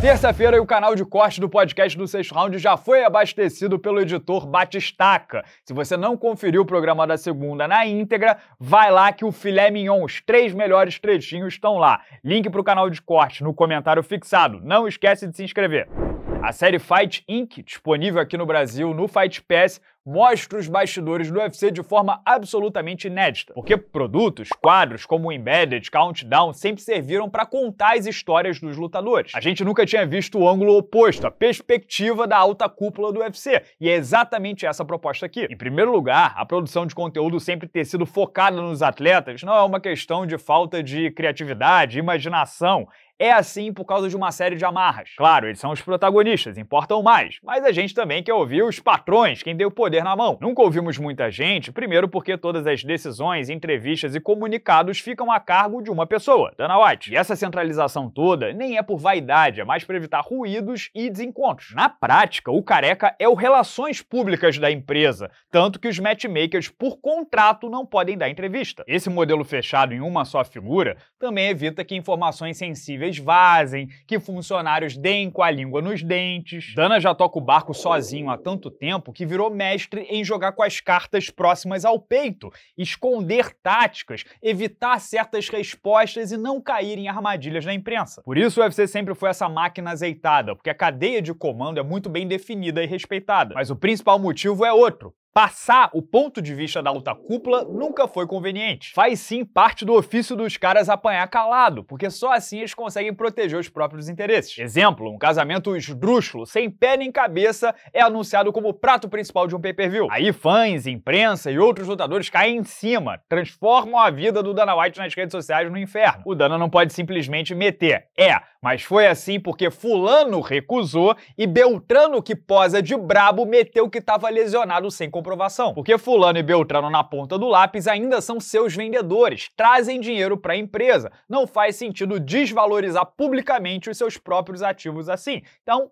Terça-feira, o canal de corte do podcast do Sexto Round já foi abastecido pelo editor Batistaca. Se você não conferiu o programa da segunda na íntegra, vai lá que o filé mignon, os três melhores trechinhos estão lá. Link para o canal de corte no comentário fixado. Não esquece de se inscrever. A série Fight Inc., disponível aqui no Brasil no Fight Pass, mostra os bastidores do UFC de forma absolutamente inédita, porque produtos, quadros como o Embedded, Countdown, sempre serviram para contar as histórias dos lutadores. A gente nunca tinha visto o ângulo oposto, a perspectiva da alta cúpula do UFC, e é exatamente essa proposta aqui. Em primeiro lugar, a produção de conteúdo sempre ter sido focada nos atletas não é uma questão de falta de criatividade, imaginação, é assim por causa de uma série de amarras. Claro, eles são os protagonistas, importam mais, mas a gente também quer ouvir os patrões, quem deu poder poder na mão. Nunca ouvimos muita gente, primeiro porque todas as decisões, entrevistas e comunicados ficam a cargo de uma pessoa, Dana White. E essa centralização toda nem é por vaidade, é mais para evitar ruídos e desencontros. Na prática, o careca é o relações públicas da empresa, tanto que os matchmakers, por contrato, não podem dar entrevista. Esse modelo fechado em uma só figura também evita que informações sensíveis vazem, que funcionários deem com a língua nos dentes. Dana já toca o barco sozinho há tanto tempo que virou mestre mestre em jogar com as cartas próximas ao peito, esconder táticas, evitar certas respostas e não cair em armadilhas na imprensa. Por isso o UFC sempre foi essa máquina azeitada, porque a cadeia de comando é muito bem definida e respeitada. Mas o principal motivo é outro, Passar o ponto de vista da alta cúpula nunca foi conveniente. Faz sim parte do ofício dos caras apanhar calado, porque só assim eles conseguem proteger os próprios interesses. Exemplo, um casamento esdrúxulo, sem pé nem cabeça, é anunciado como prato principal de um pay-per-view. Aí fãs, imprensa e outros lutadores caem em cima, transformam a vida do Dana White nas redes sociais no inferno. O Dana não pode simplesmente meter, é, mas foi assim porque Fulano recusou e Beltrano, que posa de brabo, meteu que estava lesionado sem comprovação. Porque Fulano e Beltrano na ponta do lápis ainda são seus vendedores, trazem dinheiro para a empresa. Não faz sentido desvalorizar publicamente os seus próprios ativos assim. Então,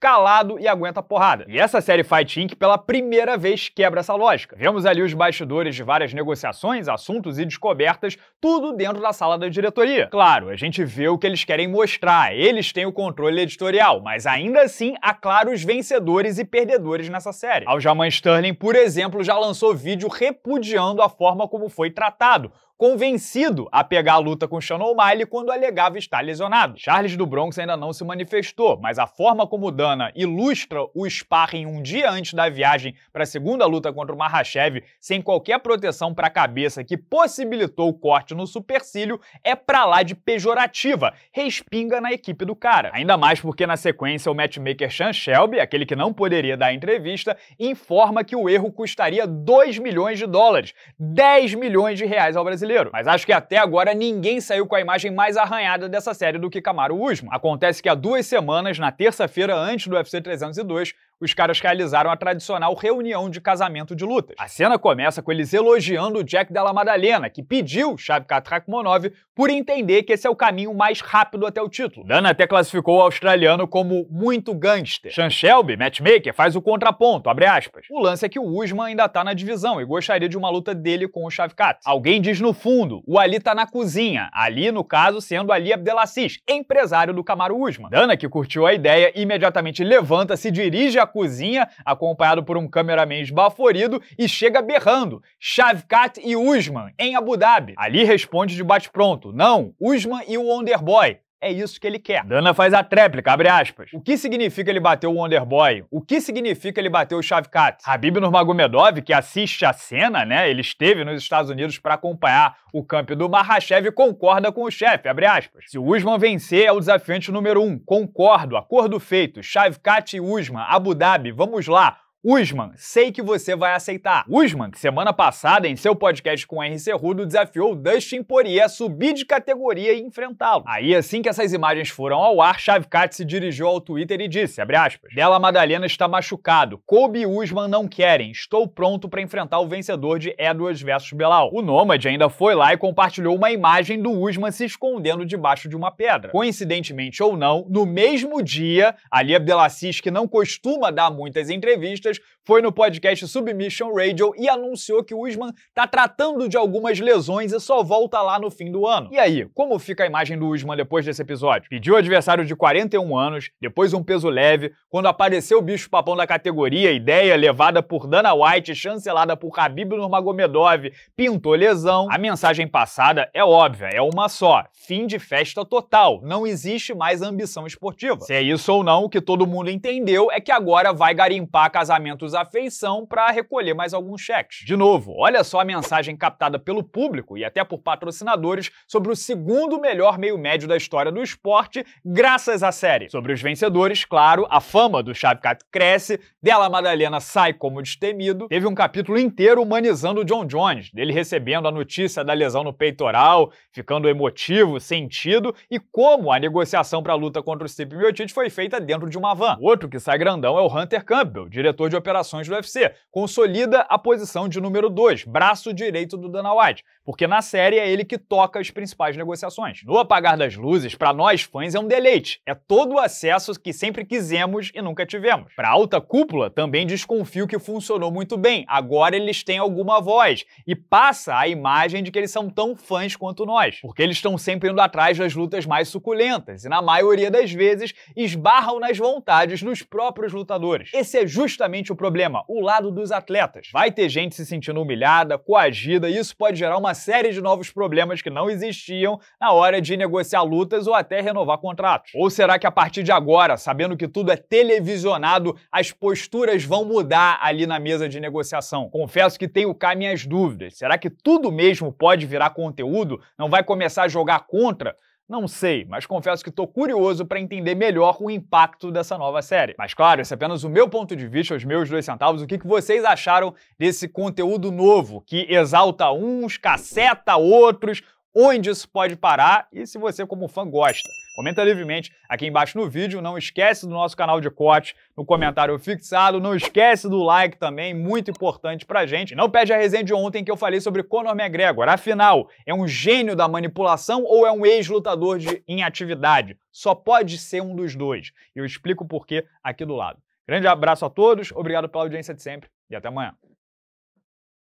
calado e aguenta porrada. E essa série Fight Inc. pela primeira vez quebra essa lógica. Vemos ali os bastidores de várias negociações, assuntos e descobertas, tudo dentro da sala da diretoria. Claro, a gente vê o que eles querem mostrar, eles têm o controle editorial, mas ainda assim há claros vencedores e perdedores nessa série. Aljamain Sterling, por exemplo, já lançou vídeo repudiando a forma como foi tratado, convencido a pegar a luta com Sean O'Malley quando alegava estar lesionado. Charles do Bronx ainda não se manifestou, mas a forma como Dana ilustra o sparring um dia antes da viagem para a segunda luta contra o Mahashev, sem qualquer proteção para a cabeça que possibilitou o corte no supercílio, é pra lá de pejorativa, respinga na equipe do cara. Ainda mais porque na sequência o matchmaker Sean Shelby, aquele que não poderia dar a entrevista, informa que o erro custaria 2 milhões de dólares, 10 milhões de reais ao brasileiro brasileiro. Mas acho que até agora ninguém saiu com a imagem mais arranhada dessa série do que Camaro Usman. Acontece que há duas semanas, na terça-feira antes do UFC 302, os caras realizaram a tradicional reunião de casamento de lutas. A cena começa com eles elogiando o Jack Della Madalena, que pediu Shavkat Rakhmonov por entender que esse é o caminho mais rápido até o título. Dana até classificou o australiano como muito gangster. Sean Shelby, matchmaker, faz o contraponto, abre aspas. O lance é que o Usman ainda tá na divisão e gostaria de uma luta dele com o Shavkat. Alguém diz no fundo, o Ali tá na cozinha, Ali no caso sendo Ali Abdelaziz, empresário do Camaro Usman. Dana, que curtiu a ideia, imediatamente levanta, se dirige à cozinha, acompanhado por um cameraman esbaforido, e chega berrando: Shavkat e Usman, em Abu Dhabi. Ali responde de bate-pronto: não, Usman e o Wonderboy. É isso que ele quer. Dana faz a tréplica, abre aspas. O que significa ele bater o Wonderboy? O que significa ele bater o Shavkat? Habib Nurmagomedov, que assiste a cena, né? Ele esteve nos Estados Unidos para acompanhar o camp do Mahashev concorda com o chefe, abre aspas. Se o Usman vencer, é o desafiante número um. Concordo, acordo feito. Shavkat e Usman, Abu Dhabi, vamos lá. Usman, sei que você vai aceitar. Usman, que semana passada, em seu podcast com R. Rudo, desafiou Dustin Poirier a subir de categoria e enfrentá-lo. Aí, assim que essas imagens foram ao ar, Shavkat se dirigiu ao Twitter e disse, abre aspas, Dela Madalena está machucado. Kobe e Usman não querem. Estou pronto para enfrentar o vencedor de Edwards vs Belal. O Nomad ainda foi lá e compartilhou uma imagem do Usman se escondendo debaixo de uma pedra. Coincidentemente ou não, no mesmo dia, Ali Abdelaziz, que não costuma dar muitas entrevistas, seja, foi no podcast Submission Radio e anunciou que o Usman está tratando de algumas lesões e só volta lá no fim do ano. E aí, como fica a imagem do Usman depois desse episódio? Pediu adversário de 41 anos, depois um peso leve, quando apareceu o bicho papão da categoria, ideia levada por Dana White, chancelada por Khabib Nurmagomedov, pintou lesão. A mensagem passada é óbvia, é uma só, fim de festa total, não existe mais ambição esportiva. Se é isso ou não, o que todo mundo entendeu é que agora vai garimpar casamentos afeição para recolher mais alguns cheques. De novo, olha só a mensagem captada pelo público e até por patrocinadores sobre o segundo melhor meio médio da história do esporte, graças à série. Sobre os vencedores, claro, a fama do Chavecat cresce, dela Madalena sai como destemido. Teve um capítulo inteiro humanizando o John Jones, dele recebendo a notícia da lesão no peitoral, ficando emotivo, sentido e como a negociação para a luta contra o Stipe Miocic foi feita dentro de uma van. Outro que sai grandão é o Hunter Campbell, diretor de operações declarações do UFC. Consolida a posição de número 2, braço direito do Dana White, porque na série é ele que toca as principais negociações. No apagar das luzes, para nós fãs é um deleite, é todo o acesso que sempre quisemos e nunca tivemos. Para alta cúpula, também desconfio que funcionou muito bem. Agora eles têm alguma voz e passa a imagem de que eles são tão fãs quanto nós, porque eles estão sempre indo atrás das lutas mais suculentas e na maioria das vezes esbarram nas vontades dos próprios lutadores. Esse é justamente o problema problema, o lado dos atletas. Vai ter gente se sentindo humilhada, coagida, e isso pode gerar uma série de novos problemas que não existiam na hora de negociar lutas ou até renovar contratos. Ou será que a partir de agora, sabendo que tudo é televisionado, as posturas vão mudar ali na mesa de negociação? Confesso que tenho cá minhas dúvidas. Será que tudo mesmo pode virar conteúdo? Não vai começar a jogar contra? Não sei, mas confesso que estou curioso para entender melhor o impacto dessa nova série. Mas claro, esse é apenas o meu ponto de vista, os meus dois centavos, o que, que vocês acharam desse conteúdo novo, que exalta uns, caceta outros, onde isso pode parar e se você, como fã, gosta. Comenta livremente aqui embaixo no vídeo. Não esquece do nosso canal de corte no comentário fixado. Não esquece do like também, muito importante pra gente. Não perde a resenha de ontem que eu falei sobre Conor McGregor. Afinal, é um gênio da manipulação ou é um ex-lutador de inatividade? Só pode ser um dos dois. Eu explico o porquê aqui do lado. Grande abraço a todos, obrigado pela audiência de sempre e até amanhã.